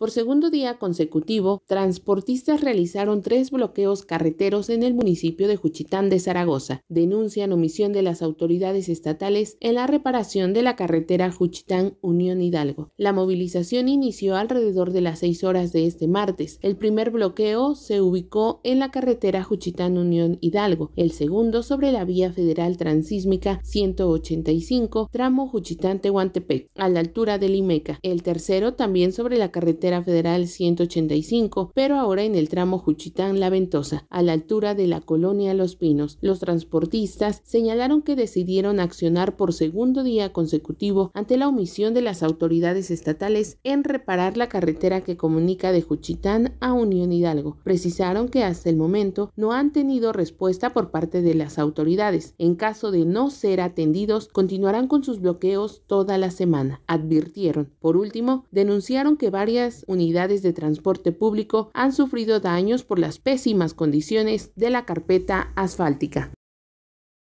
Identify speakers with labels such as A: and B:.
A: Por segundo día consecutivo, transportistas realizaron tres bloqueos carreteros en el municipio de Juchitán de Zaragoza. Denuncian omisión de las autoridades estatales en la reparación de la carretera Juchitán-Unión Hidalgo. La movilización inició alrededor de las seis horas de este martes. El primer bloqueo se ubicó en la carretera Juchitán-Unión Hidalgo, el segundo sobre la vía federal transísmica 185, tramo Juchitán-Tehuantepec, a la altura de Limeca, el tercero también sobre la carretera federal 185, pero ahora en el tramo Juchitán-La Ventosa, a la altura de la colonia Los Pinos. Los transportistas señalaron que decidieron accionar por segundo día consecutivo ante la omisión de las autoridades estatales en reparar la carretera que comunica de Juchitán a Unión Hidalgo. Precisaron que hasta el momento no han tenido respuesta por parte de las autoridades. En caso de no ser atendidos, continuarán con sus bloqueos toda la semana, advirtieron. Por último, denunciaron que varias unidades de transporte público han sufrido daños por las pésimas condiciones de la carpeta asfáltica.